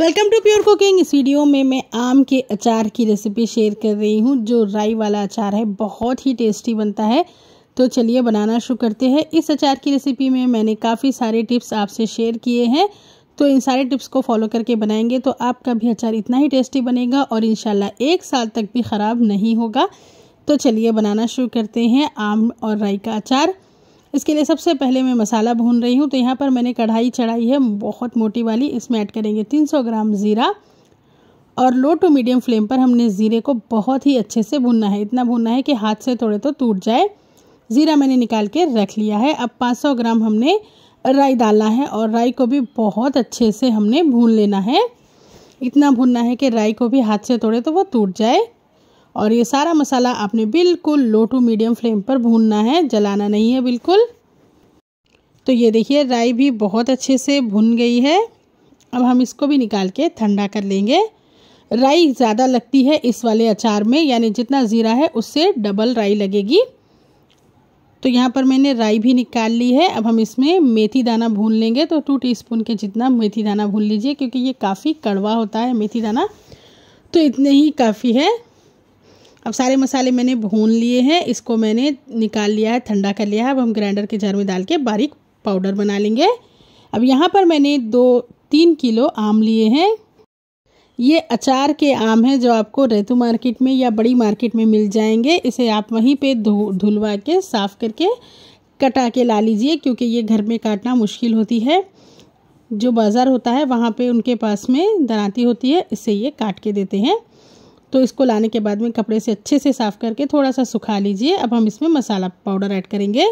welcome to Pure Cooking इस video में मैं आम के अचार की रेसिपी शेयर कर रही हूँ जो राई वाला अचार है बहुत ही टेस्टी बनता है तो चलिए बनाना शुरू करते हैं इस अचार की रेसिपी में मैंने काफ़ी सारे टिप्स आपसे शेयर किए हैं तो इन सारे टिप्स को फॉलो करके बनाएंगे तो आपका भी अचार इतना ही टेस्टी बनेगा और इन एक साल तक भी ख़राब नहीं होगा तो चलिए बनाना शुरू करते हैं आम और राई का अचार इसके लिए सबसे पहले मैं मसाला भून रही हूँ तो यहाँ पर मैंने कढ़ाई चढ़ाई है बहुत मोटी वाली इसमें ऐड करेंगे 300 ग्राम ज़ीरा और लो टू मीडियम फ्लेम पर हमने ज़ीरे को बहुत ही अच्छे से भूनना है इतना भूनना है कि हाथ से थोड़े तो टूट जाए ज़ीरा मैंने निकाल के रख लिया है अब 500 ग्राम हमने राई डालना है और राई को भी बहुत अच्छे से हमने भून लेना है इतना भूनना है कि राई को भी हाथ से तोड़े तो वो टूट जाए और ये सारा मसाला आपने बिल्कुल लो टू मीडियम फ्लेम पर भूनना है जलाना नहीं है बिल्कुल तो ये देखिए राई भी बहुत अच्छे से भुन गई है अब हम इसको भी निकाल के ठंडा कर लेंगे राई ज़्यादा लगती है इस वाले अचार में यानी जितना ज़ीरा है उससे डबल राई लगेगी तो यहाँ पर मैंने राई भी निकाल ली है अब हम इसमें मेथी दाना भून लेंगे तो टू टीस्पून के जितना मेथी दाना भून लीजिए क्योंकि ये काफ़ी कड़वा होता है मेथी दाना तो इतने ही काफ़ी है अब सारे मसाले मैंने भून लिए हैं इसको मैंने निकाल लिया है ठंडा कर लिया है अब हम ग्राइंडर के जार में डाल के बारीक पाउडर बना लेंगे अब यहाँ पर मैंने दो तीन किलो आम लिए हैं ये अचार के आम हैं जो आपको रेतु मार्केट में या बड़ी मार्केट में मिल जाएंगे इसे आप वहीं पे धुलवा के साफ़ करके कटा के ला लीजिए क्योंकि ये घर में काटना मुश्किल होती है जो बाज़ार होता है वहाँ पे उनके पास में दराती होती है इसे ये काट के देते हैं तो इसको लाने के बाद में कपड़े से अच्छे से साफ़ करके थोड़ा सा सुखा लीजिए अब हम इसमें मसाला पाउडर ऐड करेंगे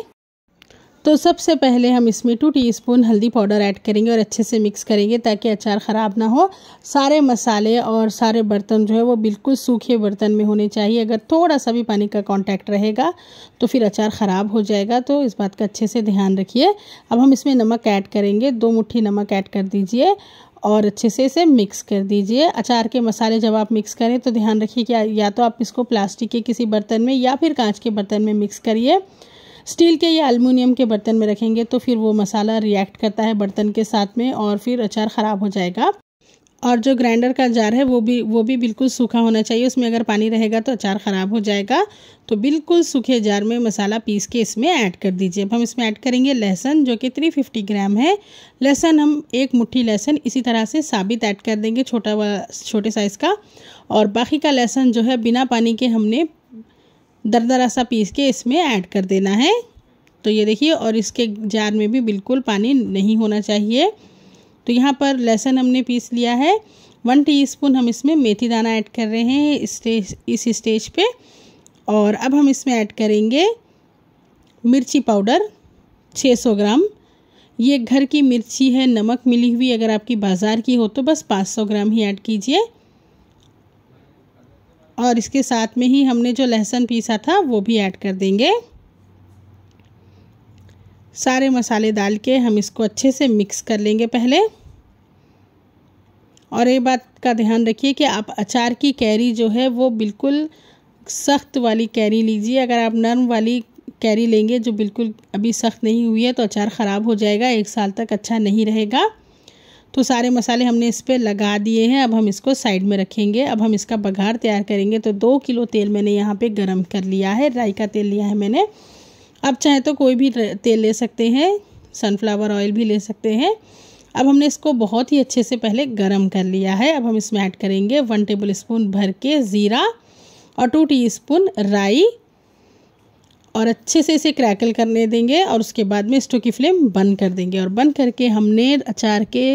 तो सबसे पहले हम इसमें टू टीस्पून हल्दी पाउडर ऐड करेंगे और अच्छे से मिक्स करेंगे ताकि अचार ख़राब ना हो सारे मसाले और सारे बर्तन जो है वो बिल्कुल सूखे बर्तन में होने चाहिए अगर थोड़ा सा भी पानी का कांटेक्ट रहेगा तो फिर अचार ख़राब हो जाएगा तो इस बात का अच्छे से ध्यान रखिए अब हम इसमें नमक ऐड करेंगे दो मुठ्ठी नमक ऐड कर दीजिए और अच्छे से इसे मिक्स कर दीजिए अचार के मसाले जब आप मिक्स करें तो ध्यान रखिए कि या तो आप इसको प्लास्टिक के किसी बर्तन में या फिर कांच के बर्तन में मिक्स करिए स्टील के या अल्मीनियम के बर्तन में रखेंगे तो फिर वो मसाला रिएक्ट करता है बर्तन के साथ में और फिर अचार ख़राब हो जाएगा और जो ग्राइंडर का जार है वो भी वो भी बिल्कुल सूखा होना चाहिए उसमें अगर पानी रहेगा तो अचार ख़राब हो जाएगा तो बिल्कुल सूखे जार में मसाला पीस के इसमें ऐड कर दीजिए अब हम इसमें ऐड करेंगे लहसन जो कि 350 ग्राम है लहसन हम एक मुट्ठी लहसन इसी तरह से साबित ऐड कर देंगे छोटा वाला छोटे साइज़ का और बाकी का लहसन जो है बिना पानी के हमने दरदरा सा पीस के इसमें ऐड कर देना है तो ये देखिए और इसके जार में भी बिल्कुल पानी नहीं होना चाहिए तो यहाँ पर लहसुन हमने पीस लिया है वन टीस्पून हम इसमें मेथी दाना ऐड कर रहे हैं इस स्टेज इस स्टेज पे और अब हम इसमें ऐड करेंगे मिर्ची पाउडर 600 ग्राम ये घर की मिर्ची है नमक मिली हुई अगर आपकी बाज़ार की हो तो बस 500 ग्राम ही ऐड कीजिए और इसके साथ में ही हमने जो लहसुन पीसा था वो भी ऐड कर देंगे सारे मसाले डाल के हम इसको अच्छे से मिक्स कर लेंगे पहले और एक बात का ध्यान रखिए कि आप अचार की कैरी जो है वो बिल्कुल सख्त वाली कैरी लीजिए अगर आप नरम वाली कैरी लेंगे जो बिल्कुल अभी सख्त नहीं हुई है तो अचार ख़राब हो जाएगा एक साल तक अच्छा नहीं रहेगा तो सारे मसाले हमने इस पर लगा दिए हैं अब हम इसको साइड में रखेंगे अब हम इसका बघार तैयार करेंगे तो दो किलो तेल मैंने यहाँ पे गरम कर लिया है राई का तेल लिया है मैंने आप चाहें तो कोई भी तेल ले सकते हैं सनफ्लावर ऑयल भी ले सकते हैं अब हमने इसको बहुत ही अच्छे से पहले गरम कर लिया है अब हम इसमें ऐड करेंगे वन टेबल स्पून भर के ज़ीरा और टू टी स्पून राई और अच्छे से इसे क्रैकल करने देंगे और उसके बाद में स्टोव की फ्लेम बंद कर देंगे और बंद करके हमने अचार के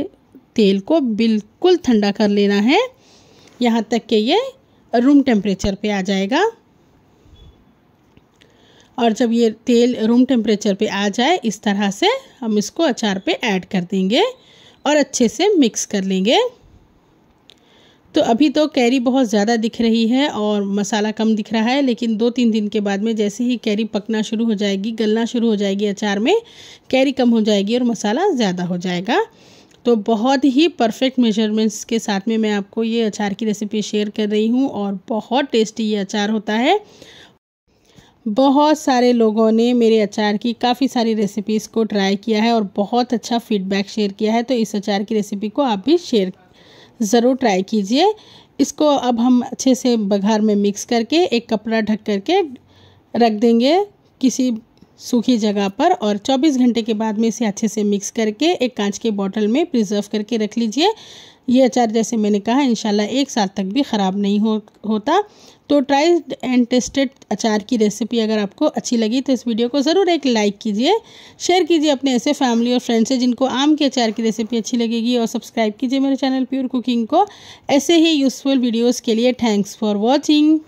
तेल को बिल्कुल ठंडा कर लेना है यहाँ तक कि ये रूम टेम्परेचर पर आ जाएगा और जब ये तेल रूम टेम्परेचर पे आ जाए इस तरह से हम इसको अचार पे ऐड कर देंगे और अच्छे से मिक्स कर लेंगे तो अभी तो कैरी बहुत ज़्यादा दिख रही है और मसाला कम दिख रहा है लेकिन दो तीन दिन के बाद में जैसे ही कैरी पकना शुरू हो जाएगी गलना शुरू हो जाएगी अचार में कैरी कम हो जाएगी और मसाला ज़्यादा हो जाएगा तो बहुत ही परफेक्ट मेजरमेंट्स के साथ में मैं आपको ये अचार की रेसिपी शेयर कर रही हूँ और बहुत टेस्टी ये अचार होता है बहुत सारे लोगों ने मेरे अचार की काफ़ी सारी रेसिपीज़ को ट्राई किया है और बहुत अच्छा फीडबैक शेयर किया है तो इस अचार की रेसिपी को आप भी शेयर ज़रूर ट्राई कीजिए इसको अब हम अच्छे से बघार में मिक्स करके एक कपड़ा ढक करके रख देंगे किसी सूखी जगह पर और 24 घंटे के बाद में इसे अच्छे से मिक्स करके एक कांच के बॉटल में प्रिजर्व करके रख लीजिए ये अचार जैसे मैंने कहा इन एक साल तक भी ख़राब नहीं हो होता तो ट्राइड एंड टेस्टेड अचार की रेसिपी अगर आपको अच्छी लगी तो इस वीडियो को ज़रूर एक लाइक कीजिए शेयर कीजिए अपने ऐसे फैमिली और फ्रेंड्स से जिनको आम के अचार की रेसिपी अच्छी लगेगी और सब्सक्राइब कीजिए मेरे चैनल प्योर कुकिंग को ऐसे ही यूज़फुल वीडियोज़ के लिए थैंक्स फॉर वॉचिंग